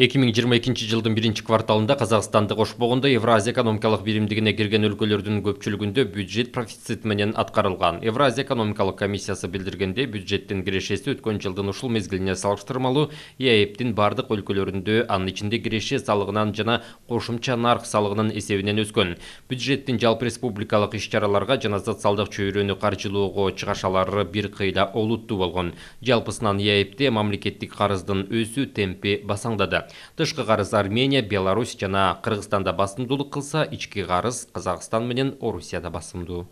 2022 жылдың бірінші кварталында Қазақстанды кошпогондо Евразия экономикалық берімдігіне кирген өлкөлөрдүн көпчілігінде бюджет профицит менен атқарылған. Евразия экономикалық комиссиясы білдіргенде бюджеттің кирешеси өткен жылдың ұшыл мезгіліне салыштырмалуу ЕАЭПтің бардық өлкөлөрүндө анын ичинде киреше салығынан жана қошымча нарық салыгынын эсебинен өскөн. Бюджеттің жалпы республикалық иш чараларга жана социалдық чөйрөнү каржылоого чыгашалары бир кыйла олуттуу болгон. Жалпысынан еаэбде мамлекеттік қарыздың өсу темпи басаңдады тышқы қарыз армения беларусь жана кыргызстанда басымдуулук кылса ички карыз Қазақстан менен орусияда басымдуу